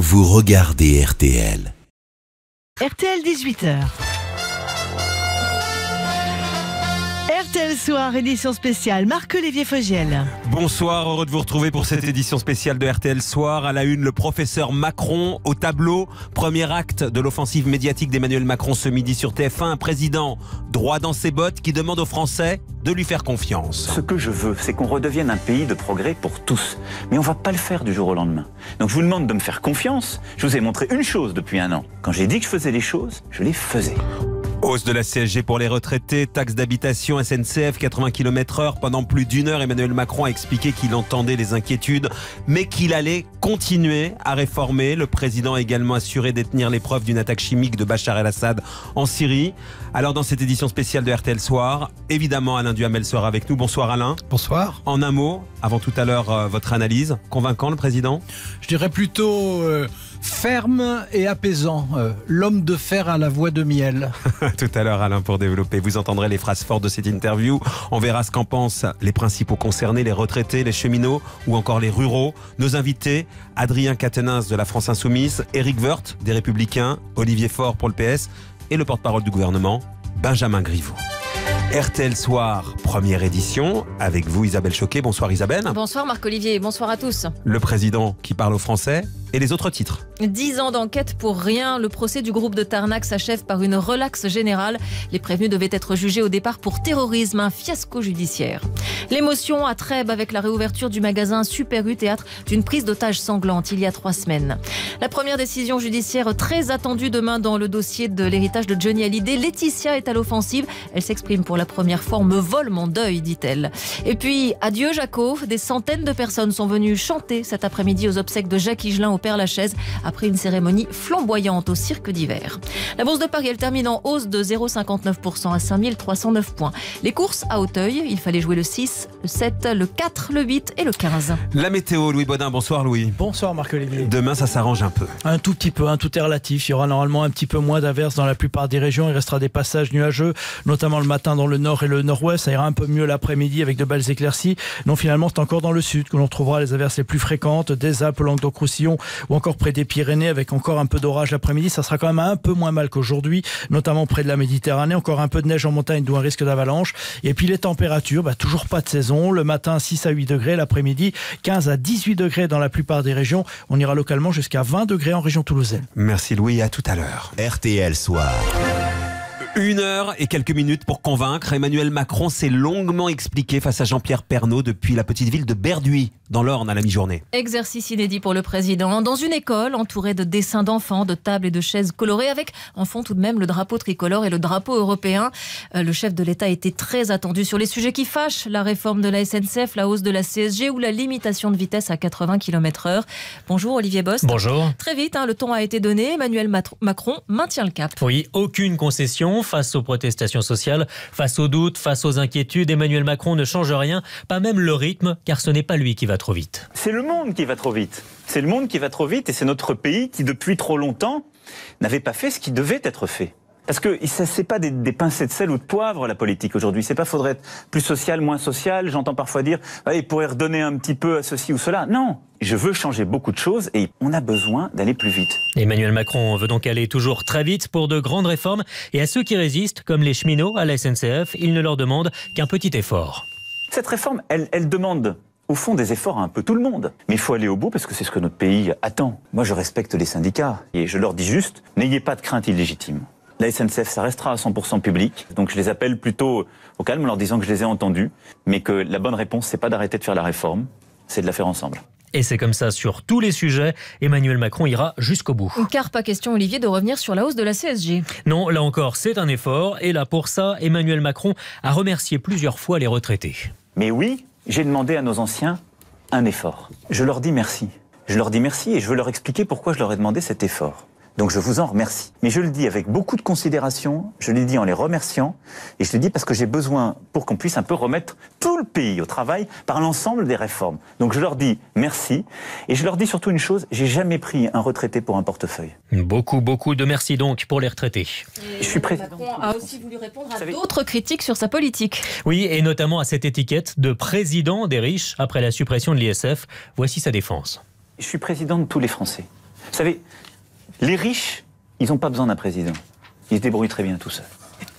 vous regardez RTL. RTL 18h. RTL Soir, édition spéciale. Marc-Olivier Fogiel. Bonsoir, heureux de vous retrouver pour cette édition spéciale de RTL Soir. À la une, le professeur Macron au tableau. Premier acte de l'offensive médiatique d'Emmanuel Macron ce midi sur TF1. Un président droit dans ses bottes qui demande aux Français de lui faire confiance. Ce que je veux, c'est qu'on redevienne un pays de progrès pour tous. Mais on va pas le faire du jour au lendemain. Donc je vous demande de me faire confiance. Je vous ai montré une chose depuis un an. Quand j'ai dit que je faisais les choses, je les faisais. Hausse de la CSG pour les retraités, taxes d'habitation, SNCF 80 km/h. Pendant plus d'une heure, Emmanuel Macron a expliqué qu'il entendait les inquiétudes, mais qu'il allait continuer à réformer. Le président a également assuré détenir les preuves d'une attaque chimique de Bachar el-Assad en Syrie. Alors dans cette édition spéciale de RTL Soir, évidemment Alain Duhamel sera avec nous. Bonsoir Alain. Bonsoir. En un mot, avant tout à l'heure, euh, votre analyse. Convaincant le président Je dirais plutôt... Euh, ferme et apaisant. Euh, l'homme de fer à la voix de miel. Tout à l'heure, Alain, pour développer. Vous entendrez les phrases fortes de cette interview. On verra ce qu'en pensent les principaux concernés, les retraités, les cheminots ou encore les ruraux. Nos invités, Adrien Catenins de la France Insoumise, Éric Woerth des Républicains, Olivier Faure pour le PS et le porte-parole du gouvernement, Benjamin Griveaux. RTL Soir, première édition, avec vous Isabelle Choquet. Bonsoir Isabelle. Bonsoir Marc-Olivier, bonsoir à tous. Le président qui parle au Français, et les autres titres. Dix ans d'enquête pour rien. Le procès du groupe de Tarnac s'achève par une relaxe générale. Les prévenus devaient être jugés au départ pour terrorisme, un fiasco judiciaire. L'émotion à Trèbes avec la réouverture du magasin Super U Théâtre d'une prise d'otage sanglante il y a trois semaines. La première décision judiciaire très attendue demain dans le dossier de l'héritage de Johnny Hallyday. Laetitia est à l'offensive. Elle s'exprime pour la première fois. me vole mon deuil, dit-elle. Et puis, adieu Jaco. Des centaines de personnes sont venues chanter cet après-midi aux obsèques de Jacques Higelin au la lachaise après une cérémonie flamboyante au Cirque d'hiver. La bourse de Paris, elle termine en hausse de 0,59% à 5309 points. Les courses à Auteuil, il fallait jouer le 6, le 7, le 4, le 8 et le 15. La météo, Louis Baudin, bonsoir Louis. Bonsoir Marc-Olivier. Demain, ça s'arrange un peu. Un tout petit peu, un tout est relatif. Il y aura normalement un petit peu moins d'averses dans la plupart des régions. Il restera des passages nuageux, notamment le matin dans le nord et le nord-ouest. Ça ira un peu mieux l'après-midi avec de belles éclaircies. Non, finalement, c'est encore dans le sud que l'on trouvera les averses les plus fréquentes des Alpes, Languedoc-Roussillon ou encore près des Pyrénées avec encore un peu d'orage l'après-midi. Ça sera quand même un peu moins mal qu'aujourd'hui, notamment près de la Méditerranée. Encore un peu de neige en montagne, d'où un risque d'avalanche. Et puis les températures, bah, toujours pas de saison. Le matin, 6 à 8 degrés. L'après-midi, 15 à 18 degrés dans la plupart des régions. On ira localement jusqu'à 20 degrés en région toulousaine. Merci Louis, à tout à l'heure. RTL Soir. Une heure et quelques minutes pour convaincre. Emmanuel Macron s'est longuement expliqué face à Jean-Pierre Pernaud depuis la petite ville de Berduy, dans l'Orne, à la mi-journée. Exercice inédit pour le président. Dans une école, entourée de dessins d'enfants, de tables et de chaises colorées, avec en fond tout de même le drapeau tricolore et le drapeau européen. Euh, le chef de l'État était très attendu sur les sujets qui fâchent la réforme de la SNCF, la hausse de la CSG ou la limitation de vitesse à 80 km/h. Bonjour Olivier Bost. Bonjour. Très vite, hein, le ton a été donné. Emmanuel Macron maintient le cap. Oui, aucune concession face aux protestations sociales, face aux doutes, face aux inquiétudes. Emmanuel Macron ne change rien, pas même le rythme, car ce n'est pas lui qui va trop vite. C'est le monde qui va trop vite. C'est le monde qui va trop vite et c'est notre pays qui, depuis trop longtemps, n'avait pas fait ce qui devait être fait. Parce que ce n'est pas des, pincées de sel ou de poivre la politique aujourd'hui. C'est pas faudrait être plus social, moins social. J'entends parfois dire, allez, ah, pourrait redonner un petit peu à ceci ou cela. Non, je veux changer beaucoup de choses et on a besoin d'aller plus vite. Emmanuel Macron veut donc aller toujours très vite pour de grandes réformes et à ceux qui résistent, comme les cheminots à la SNCF, il ne leur demande qu'un petit effort. Cette réforme, elle, elle demande au fond des efforts à un peu tout le monde. Mais il faut aller au bout parce que c'est ce que notre pays attend. Moi, je respecte les syndicats et je leur dis juste, n'ayez pas de crainte illégitime. La SNCF, ça restera à 100% public. Donc je les appelle plutôt au calme en leur disant que je les ai entendus, mais que la bonne réponse, c'est pas d'arrêter de faire la réforme, c'est de la faire ensemble. Et c'est comme ça sur tous les sujets. Emmanuel Macron ira jusqu'au bout. Car pas question, Olivier, de revenir sur la hausse de la CSG. Non, là encore, c'est un effort. Et là, pour ça, Emmanuel Macron a remercié plusieurs fois les retraités. Mais oui, j'ai demandé à nos anciens un effort. Je leur dis merci. Je leur dis merci et je veux leur expliquer pourquoi je leur ai demandé cet effort. Donc je vous en remercie. Mais je le dis avec beaucoup de considération, je le dis en les remerciant, et je le dis parce que j'ai besoin, pour qu'on puisse un peu remettre tout le pays au travail par l'ensemble des réformes. Donc je leur dis merci, et je leur dis surtout une chose, j'ai jamais pris un retraité pour un portefeuille. Beaucoup, beaucoup de merci donc pour les retraités. je suis prêt. Macron a aussi voulu répondre à d'autres critiques sur sa politique. Oui, et notamment à cette étiquette de président des riches après la suppression de l'ISF. Voici sa défense. Je suis président de tous les Français. Vous savez, les riches, ils n'ont pas besoin d'un président. Ils se débrouillent très bien tout seuls.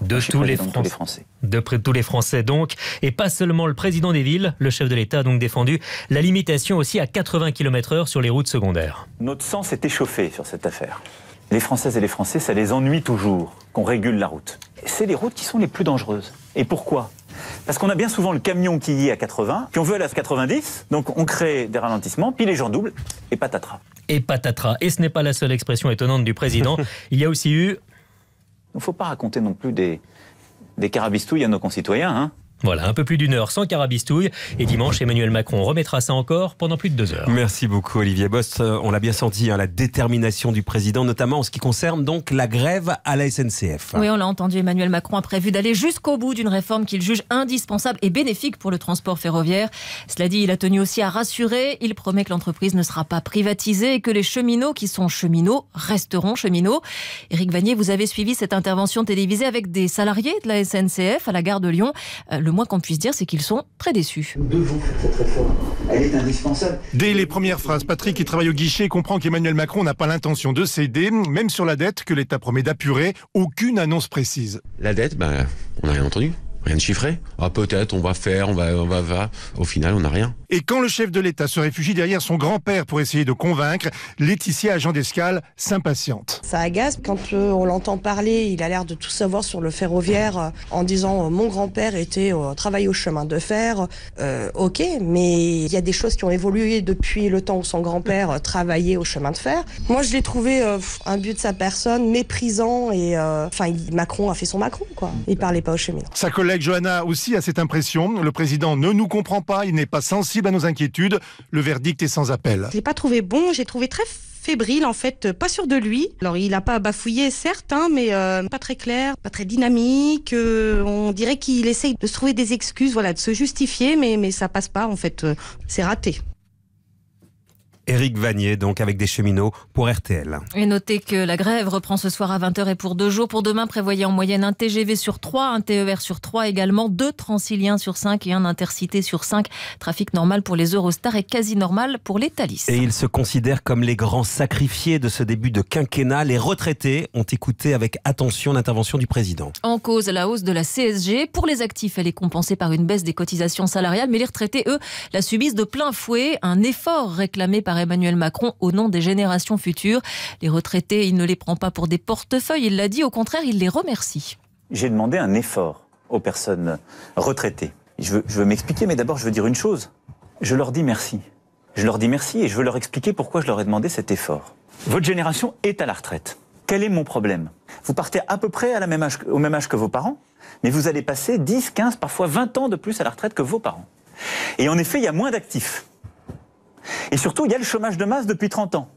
De tous, les Français. De près tous les Français donc, et pas seulement le président des villes, le chef de l'État a donc défendu la limitation aussi à 80 km/h sur les routes secondaires. Notre sang s'est échauffé sur cette affaire. Les Françaises et les Français, ça les ennuie toujours qu'on régule la route. C'est les routes qui sont les plus dangereuses. Et pourquoi Parce qu'on a bien souvent le camion qui y est à 80, puis on veut aller à 90, donc on crée des ralentissements, puis les gens doublent, et patatras et patatras. Et ce n'est pas la seule expression étonnante du président. Il y a aussi eu... Il ne faut pas raconter non plus des, des carabistouilles à nos concitoyens. Hein. Voilà, un peu plus d'une heure sans carabistouille. Et dimanche, Emmanuel Macron remettra ça encore pendant plus de deux heures. Merci beaucoup, Olivier Bost. Euh, on l'a bien senti, hein, la détermination du président, notamment en ce qui concerne donc la grève à la SNCF. Oui, on l'a entendu. Emmanuel Macron a prévu d'aller jusqu'au bout d'une réforme qu'il juge indispensable et bénéfique pour le transport ferroviaire. Cela dit, il a tenu aussi à rassurer. Il promet que l'entreprise ne sera pas privatisée et que les cheminots qui sont cheminots resteront cheminots. Éric Vanier, vous avez suivi cette intervention télévisée avec des salariés de la SNCF à la gare de Lyon. Euh, le moins qu'on puisse dire, c'est qu'ils sont très déçus. indispensable. Dès les premières phrases, Patrick, qui travaille au guichet, comprend qu'Emmanuel Macron n'a pas l'intention de céder, même sur la dette que l'État promet d'apurer. Aucune annonce précise. La dette, ben, on n'a rien entendu. Rien de chiffré Ah peut-être, on va faire, on va, on va, va. Au final, on n'a rien. Et quand le chef de l'État se réfugie derrière son grand-père pour essayer de convaincre, Laetitia, agent d'escale, s'impatiente. Ça agace quand euh, on l'entend parler, il a l'air de tout savoir sur le ferroviaire euh, en disant euh, mon grand-père était au au chemin de fer. ok, mais il y a des choses qui ont évolué depuis le temps où son grand-père travaillait au chemin de fer. Moi, je l'ai trouvé un but de sa personne méprisant et enfin Macron a fait son Macron quoi. Il parlait pas au chemin. Ça colle collègue Johanna aussi a cette impression. Le président ne nous comprend pas, il n'est pas sensible à nos inquiétudes. Le verdict est sans appel. Je l'ai pas trouvé bon, j'ai trouvé très fébrile en fait, pas sûr de lui. Alors il n'a pas bafouillé certes, hein, mais euh, pas très clair, pas très dynamique. Euh, on dirait qu'il essaye de se trouver des excuses, voilà, de se justifier, mais mais ça passe pas en fait. Euh, c'est raté. Éric Vanier, donc avec des cheminots pour RTL. Et notez que la grève reprend ce soir à 20h et pour deux jours. Pour demain, prévoyez en moyenne un TGV sur 3, un TER sur 3 également, deux Transiliens sur 5 et un Intercité sur 5. Trafic normal pour les Eurostars et quasi normal pour les Thalys. Et ils se considèrent comme les grands sacrifiés de ce début de quinquennat. Les retraités ont écouté avec attention l'intervention du président. En cause, la hausse de la CSG. Pour les actifs, elle est compensée par une baisse des cotisations salariales, mais les retraités, eux, la subissent de plein fouet. Un effort réclamé par Emmanuel Macron au nom des générations futures. Les retraités, il ne les prend pas pour des portefeuilles, il l'a dit, au contraire, il les remercie. J'ai demandé un effort aux personnes retraitées. Je veux, m'expliquer, mais d'abord je veux dire une chose. Je leur dis merci. Je leur dis merci et je veux leur expliquer pourquoi je leur ai demandé cet effort. Votre génération est à la retraite. Quel est mon problème Vous partez à peu près au même âge que vos parents, mais vous allez passer 10, 15, parfois 20 ans de plus à la retraite que vos parents. Et en effet, il y a moins d'actifs. Et surtout, il y a le chômage de masse depuis 30 ans.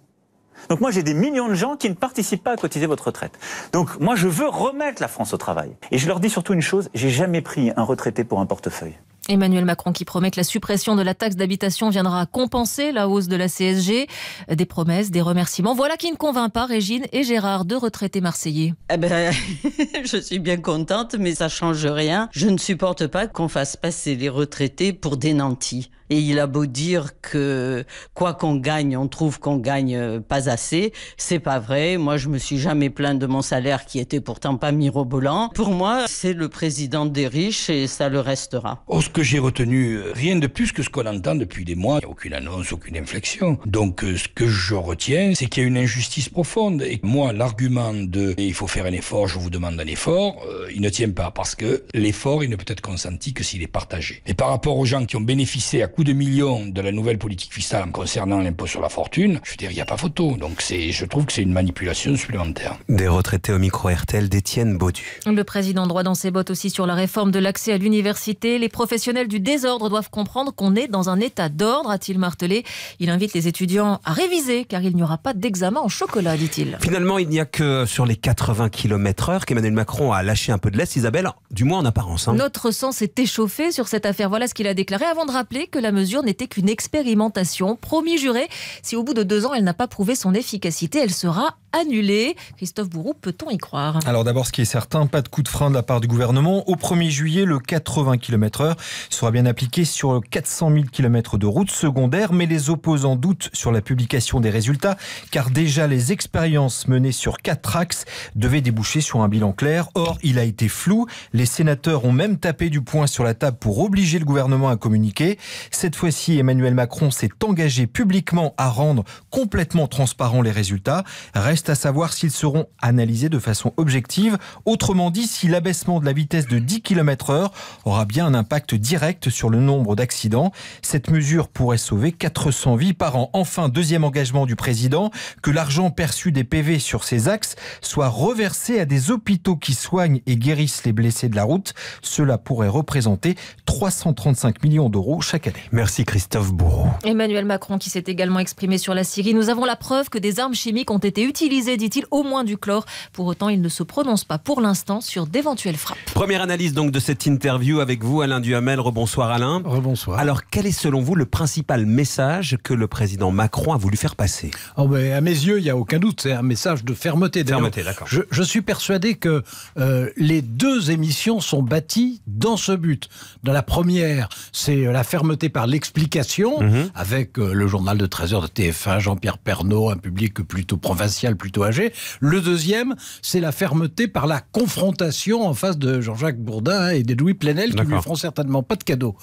Donc moi, j'ai des millions de gens qui ne participent pas à cotiser votre retraite. Donc moi, je veux remettre la France au travail. Et je leur dis surtout une chose, j'ai jamais pris un retraité pour un portefeuille. Emmanuel Macron qui promet que la suppression de la taxe d'habitation viendra compenser la hausse de la CSG. Des promesses, des remerciements. Voilà qui ne convainc pas Régine et Gérard, de retraités marseillais. Eh ben, je suis bien contente, mais ça change rien. Je ne supporte pas qu'on fasse passer les retraités pour des nantis. Et il a beau dire que quoi qu'on gagne, on trouve qu'on gagne euh, pas assez, c'est pas vrai. Moi, je me suis jamais plaint de mon salaire qui était pourtant pas mirobolant. Pour moi, c'est le président des riches et ça le restera. Oh, ce que j'ai retenu, euh, rien de plus que ce qu'on entend depuis des mois. Il n'y a aucune annonce, aucune inflexion. Donc, euh, ce que je retiens, c'est qu'il y a une injustice profonde. Et moi, l'argument de eh, il faut faire un effort, je vous demande un effort, il ne tient pas parce que l'effort, il ne peut être consenti que s'il est partagé. Et par rapport aux gens qui ont bénéficié à de millions de la nouvelle politique fiscale concernant l'impôt sur la fortune, je veux dire, il n'y a pas photo. Donc c'est, je trouve que c'est une manipulation supplémentaire. Des retraités au micro RTL d'Étienne Baudu. Le président droit dans ses bottes aussi sur la réforme de l'accès à l'université. Les professionnels du désordre doivent comprendre qu'on est dans un état d'ordre, a-t-il martelé. Il invite les étudiants à réviser car il n'y aura pas d'examen en chocolat, dit-il. Finalement, il n'y a que sur les 80 km/h qu'Emmanuel Macron a lâché un peu de l'Est, Isabelle, du moins en apparence. Hein. Notre sens est échauffé sur cette affaire. Voilà ce qu'il a déclaré avant de rappeler que la mesure n'était qu'une expérimentation. Promis juré, si au bout de deux ans elle n'a pas prouvé son efficacité, elle sera annulée. Christophe Bourou, peut-on y croire Alors d'abord, ce qui est certain, pas de coup de frein de la part du gouvernement. Au 1er juillet, le 80 km/h sera bien appliqué sur 400 000 km de routes secondaires, mais les opposants doutent sur la publication des résultats, car déjà les expériences menées sur quatre axes devaient déboucher sur un bilan clair. Or, il a été flou. Les sénateurs ont même tapé du poing sur la table pour obliger le gouvernement à communiquer. Cette fois-ci, Emmanuel Macron s'est engagé publiquement à rendre complètement transparents les résultats. Reste à savoir s'ils seront analysés de façon objective. Autrement dit, si l'abaissement de la vitesse de 10 km heure aura bien un impact direct sur le nombre d'accidents. Cette mesure pourrait sauver 400 vies par an. Enfin, deuxième engagement du président, que l'argent perçu des PV sur ces axes soit reversé à des hôpitaux qui soignent et guérissent les blessés de la route. Cela pourrait représenter 335 millions d'euros chaque année. Merci Christophe Bourreau. Emmanuel Macron qui s'est également exprimé sur la Syrie. Nous avons la preuve que des armes chimiques ont été utilisées, dit-il, au moins du chlore. Pour autant, il ne se prononce pas pour l'instant sur d'éventuelles frappes. Première analyse donc de cette interview avec vous, Alain Duhamel. Rebonsoir Alain. Rebonsoir. Alors quel est selon vous le principal message que le président Macron a voulu faire passer oh ben, À mes yeux, il n'y a aucun doute, c'est un message de fermeté. Fermeté, d'accord. Je, suis persuadé que euh, les deux émissions sont bâties dans ce but. Dans la première, c'est la fermeté par l'explication, mhm. avec euh, le journal de 13h de TF1, Jean-Pierre Pernaud, un public plutôt provincial, plutôt âgé. Le deuxième, c'est la fermeté par la confrontation en face de Jean-Jacques Bourdin et de Louis Plenel, qui lui feront certainement pas de cadeau.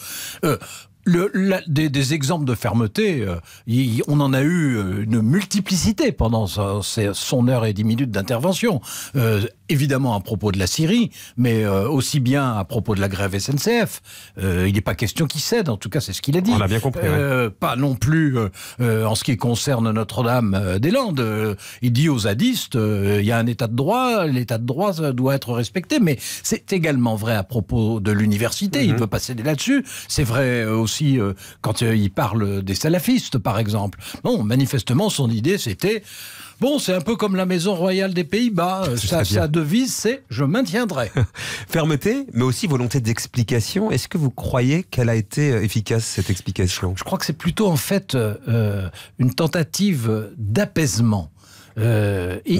Euh, des, exemples de fermeté, euh, on en a eu euh, une multiplicité pendant son heure et dix minutes d'intervention. Euh, évidemment à propos de la Syrie, mais aussi bien à propos de la grève SNCF. il n'est pas question qu'il cède, en tout cas c'est ce qu'il a dit. On l'a bien compris. Pas non plus en ce qui concerne Notre-Dame-des-Landes. il dit aux zadistes, il y a un état de droit, l'état de droit doit être respecté, mais c'est également vrai à propos de l'université, il ne il peut céder là-dessus. C'est vrai aussi euh, quand euh, il parle des salafistes, par exemple. Bon, manifestement, son idée, c'était... Bon, c'est un peu comme la maison royale des Pays-Bas. Sa, devise, c'est je maintiendrai. Fermeté, mais aussi volonté d'explication. Est-ce que vous croyez qu'elle a été euh, efficace, cette explication Je crois que c'est plutôt en fait une tentative d'apaisement. Euh, il,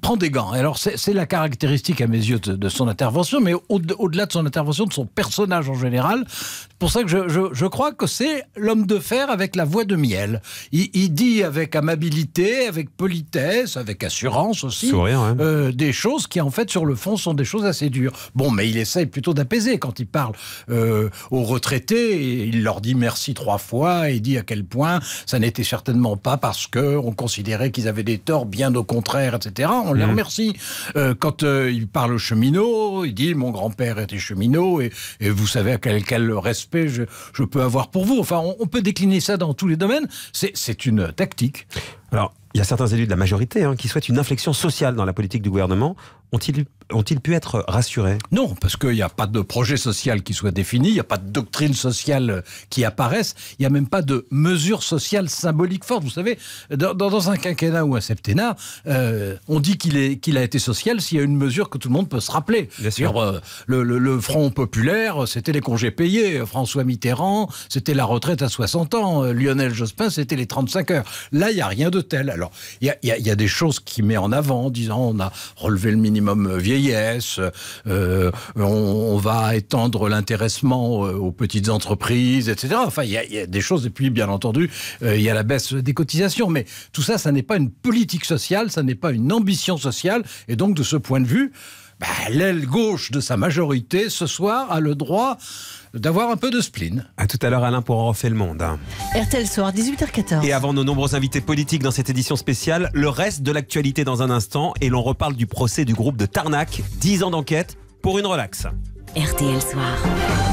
prend des gants. Alors c'est la caractéristique à mes yeux de, son intervention, mais au-delà de son intervention, de son personnage en général. C'est pour ça que je, crois que c'est l'homme de fer avec la voix de miel. Il, dit avec amabilité, avec politesse, avec assurance aussi, euh, des choses qui en fait sur le fond sont des choses assez dures. Bon, mais il essaye plutôt d'apaiser quand il parle euh, aux retraités. Et il leur dit merci trois fois et dit à quel point ça n'était certainement pas parce que on considérait qu'ils avaient des torts bien au contraire, etc. On les mm. remercie. Euh, quand euh, il parle aux cheminots, il dit mon grand-père était cheminot et, vous savez à quel, respect je, peux avoir pour vous. Enfin, on, peut décliner ça dans tous les domaines. C'est une tactique. Alors, il y a certains élus de la majorité hein, qui souhaitent une inflexion sociale dans la politique du gouvernement ont-ils ont-ils pu être rassurés Non, parce qu'il n'y a pas de projet social qui soit défini, il n'y a pas de doctrine sociale euh, qui apparaisse, il n'y a même pas de mesure sociale symbolique forte. Vous savez, dans, un quinquennat ou un septennat, euh, on dit qu'il qu'il a été social s'il y a une mesure que tout le monde peut se rappeler. Bien sûr. Euh, le, le, Front populaire, c'était les congés payés. François Mitterrand, c'était la retraite à 60 ans. Lionel Jospin, c'était les 35 heures. Là, il n'y a rien de tel. Alors, il y, y a, des choses qui met en avant, en disant on a relevé le minimum euh, vieillesse, euh, euh, on, va étendre l'intéressement aux petites entreprises, etc. Enfin, il y, a, des choses, et puis bien entendu, il y a la baisse des cotisations, mais tout ça, ça n'est pas une politique sociale, ça n'est pas une ambition sociale, et donc de ce point de vue, bah, l'aile gauche de sa majorité, ce soir, a le droit d'avoir un peu de spleen. A tout à l'heure, Alain, pour en refaire le monde. RTL Soir, 18h14. Et avant nos nombreux invités politiques dans cette édition spéciale, le reste de l'actualité dans un instant, et l'on reparle du procès du groupe de Tarnac, 10 ans d'enquête, pour une relaxe. RTL Soir.